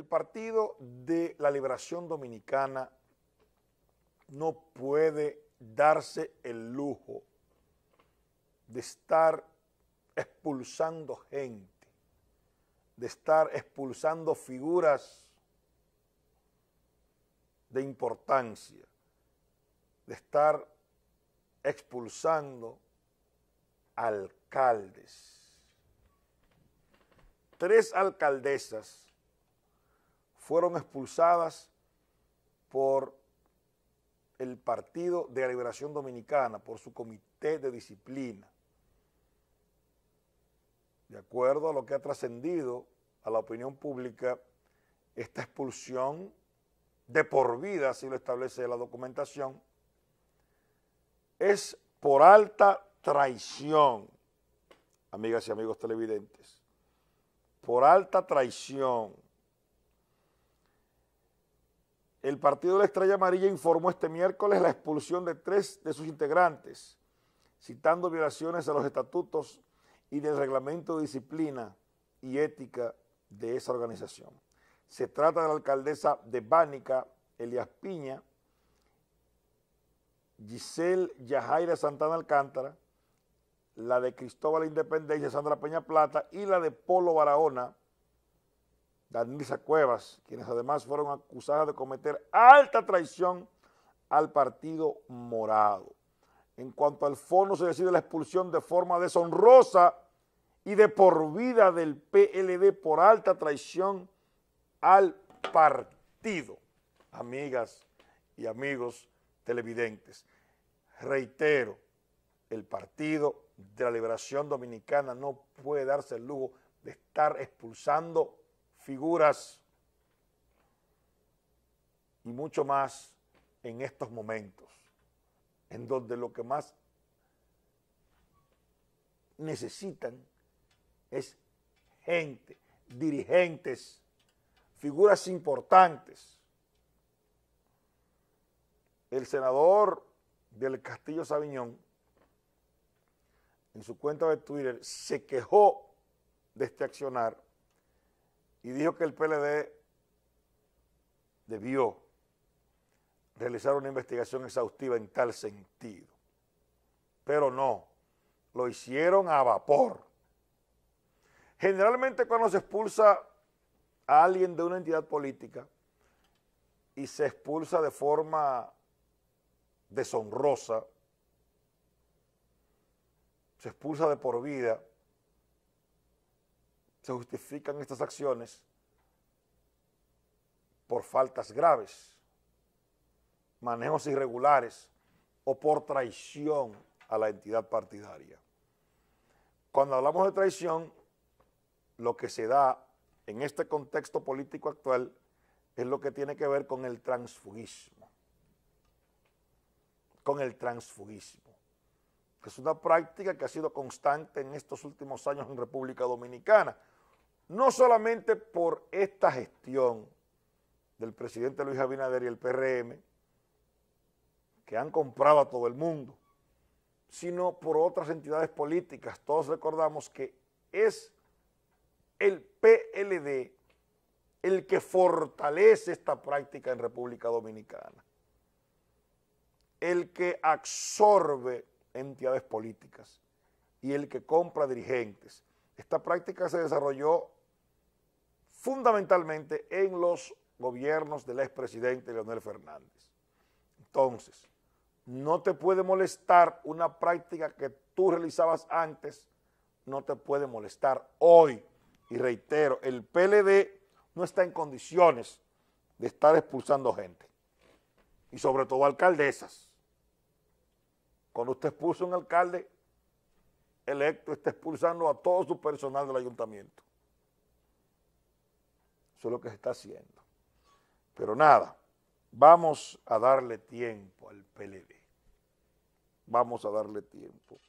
El Partido de la Liberación Dominicana no puede darse el lujo de estar expulsando gente, de estar expulsando figuras de importancia, de estar expulsando alcaldes. Tres alcaldesas fueron expulsadas por el Partido de la Liberación Dominicana, por su comité de disciplina. De acuerdo a lo que ha trascendido a la opinión pública, esta expulsión de por vida, así lo establece la documentación, es por alta traición, amigas y amigos televidentes, por alta traición, el partido de la Estrella Amarilla informó este miércoles la expulsión de tres de sus integrantes, citando violaciones a los estatutos y del reglamento de disciplina y ética de esa organización. Se trata de la alcaldesa de Bánica, Elias Piña, Giselle Yajaira Santana Alcántara, la de Cristóbal Independencia, Sandra Peña Plata y la de Polo Barahona, Danisa Cuevas, quienes además fueron acusadas de cometer alta traición al Partido Morado. En cuanto al fondo, se decide la expulsión de forma deshonrosa y de por vida del PLD por alta traición al partido. Amigas y amigos televidentes, reitero, el Partido de la Liberación Dominicana no puede darse el lujo de estar expulsando figuras y mucho más en estos momentos, en donde lo que más necesitan es gente, dirigentes, figuras importantes. El senador del Castillo Sabiñón, en su cuenta de Twitter, se quejó de este accionar y dijo que el PLD debió realizar una investigación exhaustiva en tal sentido. Pero no, lo hicieron a vapor. Generalmente cuando se expulsa a alguien de una entidad política y se expulsa de forma deshonrosa, se expulsa de por vida, se justifican estas acciones por faltas graves, manejos irregulares o por traición a la entidad partidaria. Cuando hablamos de traición, lo que se da en este contexto político actual es lo que tiene que ver con el transfugismo. Con el transfugismo, es una práctica que ha sido constante en estos últimos años en República Dominicana no solamente por esta gestión del presidente Luis Abinader y el PRM, que han comprado a todo el mundo, sino por otras entidades políticas. Todos recordamos que es el PLD el que fortalece esta práctica en República Dominicana, el que absorbe entidades políticas y el que compra dirigentes. Esta práctica se desarrolló fundamentalmente en los gobiernos del expresidente Leonel Fernández. Entonces, no te puede molestar una práctica que tú realizabas antes, no te puede molestar hoy. Y reitero, el PLD no está en condiciones de estar expulsando gente, y sobre todo alcaldesas. Cuando usted expulsa un alcalde electo, está expulsando a todo su personal del ayuntamiento. Eso es lo que se está haciendo. Pero nada, vamos a darle tiempo al PLD. Vamos a darle tiempo.